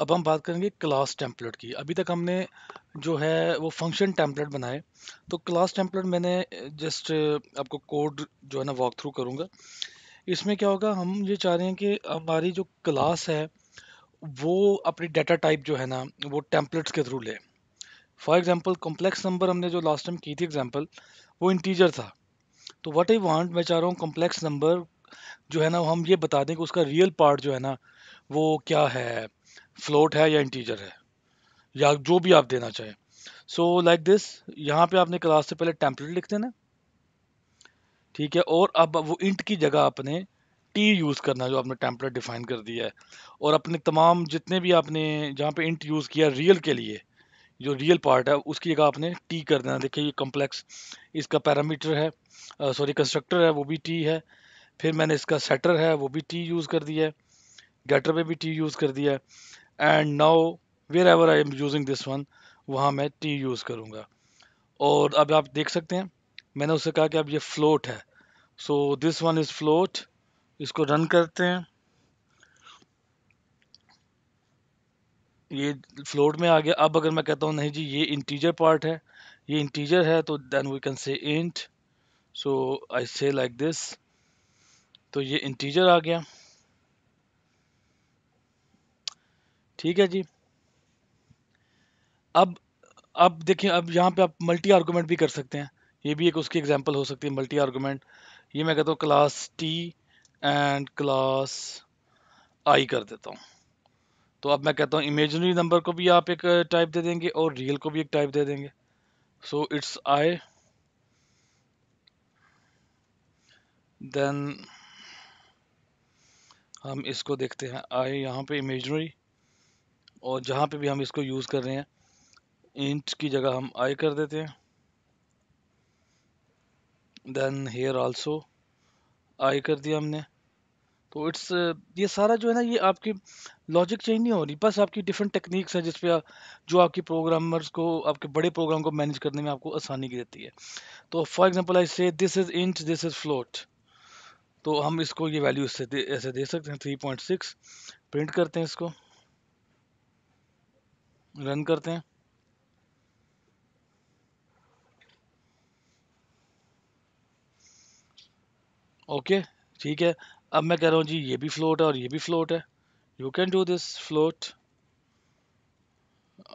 अब हम बात करेंगे क्लास टेम्पलेट की अभी तक हमने जो है वो फंक्शन टेम्पलेट बनाए तो क्लास टेम्पलेट मैंने जस्ट आपको कोड जो है ना वॉक थ्रू करूँगा इसमें क्या होगा हम ये चाह रहे हैं कि हमारी जो क्लास है वो अपनी डाटा टाइप जो है ना वो टेम्पलेट्स के थ्रू ले फॉर एग्ज़ाम्पल कॉम्प्लेक्स नंबर हमने जो लास्ट टाइम की थी एग्ज़ाम्पल वो इंटीजर था तो वट आई वॉन्ट मैं चाह रहा हूँ कॉम्प्लेक्स नंबर जो है ना हम ये बता दें कि उसका रियल पार्ट जो है ना वो क्या है फ्लोट है या इंटीजर है या जो भी आप देना चाहें सो लाइक दिस यहाँ पे आपने क्लास से पहले टेम्पलेट लिख देना ठीक है और अब वो इंट की जगह आपने टी यूज़ करना जो आपने टेम्पलेट डिफाइन कर दिया है और अपने तमाम जितने भी आपने जहाँ पे इंट यूज़ किया रियल के लिए जो रियल पार्ट है उसकी जगह आपने टी कर देना देखिए ये कम्प्लेक्स इसका पैरामीटर है सॉरी कंस्ट्रक्टर है वो भी टी है फिर मैंने इसका सेटर है वो भी टी यूज़ कर दिया है गेटर पे भी टी यूज़ कर दिया है and now wherever I am using this one वहाँ मैं टी यूज़ करूँगा और अब आप देख सकते हैं मैंने उससे कहा कि अब ये फ्लोट है so this one is float इसको रन करते हैं ये फ्लोट में आ गया अब अगर मैं कहता हूँ नहीं जी ये इंटीजर पार्ट है ये इंटीजर है तो then we can say int so I say like this तो ये इंटीजर आ गया ठीक है जी अब अब देखिए अब यहाँ पे आप मल्टी आर्गूमेंट भी कर सकते हैं ये भी एक उसकी एग्जांपल हो सकती है मल्टी आर्गूमेंट ये मैं कहता हूँ class T and class I कर देता हूँ तो अब मैं कहता हूँ इमेजनरी नंबर को भी आप एक टाइप दे देंगे और रियल को भी एक टाइप दे देंगे सो इट्स आई देन हम इसको देखते हैं आई यहाँ पे इमेजनरी और जहाँ पे भी हम इसको यूज़ कर रहे हैं इंच की जगह हम आई कर देते हैं देन हेयर आल्सो आई कर दिया हमने तो इट्स ये सारा जो है ना ये आपकी लॉजिक चेंज नहीं हो रही बस आपकी डिफरेंट टेक्निक्स हैं जिसपे जो आपकी प्रोग्रामर्स को आपके बड़े प्रोग्राम को मैनेज करने में आपको आसानी की देती है तो for example I say this is int this is float तो हम इसको ये वैल्यू इससे ऐसे दे सकते हैं सिक्स प्रिंट करते हैं इसको रन करते हैं ओके ठीक है अब मैं कह रहा हूँ जी ये भी फ्लोट है और ये भी फ्लोट है you can do this float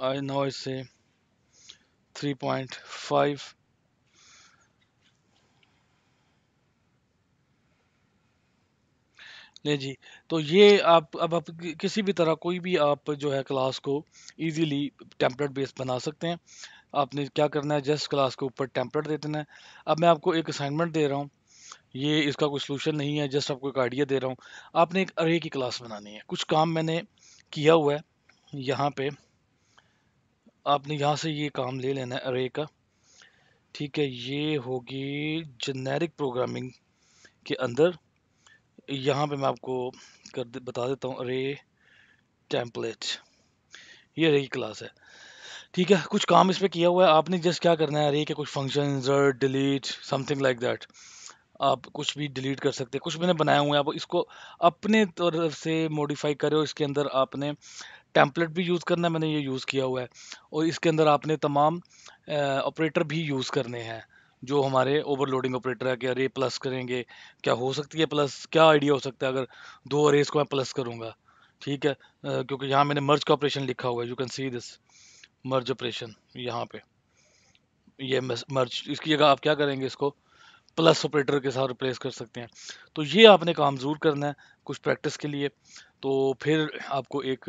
I know इसे फाइव नहीं जी तो ये आप अब आप किसी भी तरह कोई भी आप जो है क्लास को इजीली टेम्पलेट बेस बना सकते हैं आपने क्या करना है जस्ट क्लास के ऊपर टेम्पलेट दे देना है अब मैं आपको एक असाइनमेंट दे रहा हूँ ये इसका कोई सलूशन नहीं है जस्ट आपको एक आइडिया दे रहा हूँ आपने एक अरे की क्लास बनानी है कुछ काम मैंने किया हुआ है यहाँ पर आपने यहाँ से ये काम ले लेना है अरे का ठीक है ये होगी जेनेरिक प्रोग्रामिंग के अंदर यहाँ पे मैं आपको कर दे, बता देता हूँ अरे टेम्पलेट ये अरे की क्लास है ठीक है कुछ काम इस पर किया हुआ है आपने जस्ट क्या करना है अरे के कुछ function delete something like that आप कुछ भी डिलीट कर सकते हैं कुछ मैंने बनाए हुए हैं आप इसको अपने तरफ से मॉडिफाई करें और इसके अंदर आपने टेम्पलेट भी यूज़ करना है मैंने ये यूज़ किया हुआ है और इसके अंदर आपने तमाम ऑपरेटर भी यूज़ करने हैं जो हमारे ओवरलोडिंग ऑपरेटर है कि अरे प्लस करेंगे क्या हो सकती है प्लस क्या आइडिया हो सकता है अगर दो अरेज को मैं प्लस करूँगा ठीक है क्योंकि यहाँ मैंने मर्ज का ऑपरेशन लिखा हुआ है you can see this merge operation यहाँ पे ये मर्ज इसकी जगह आप क्या करेंगे इसको प्लस ऑपरेटर के साथ रिप्लेस कर सकते हैं तो ये आपने काम जरूर करना है कुछ प्रैक्टिस के लिए तो फिर आपको एक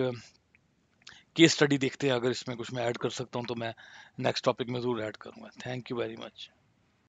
केस स्टडी देखते हैं अगर इसमें कुछ मैं ऐड कर सकता हूँ तो मैं नेक्स्ट टॉपिक में ज़रूर ऐड करूँगा थैंक यू वेरी मच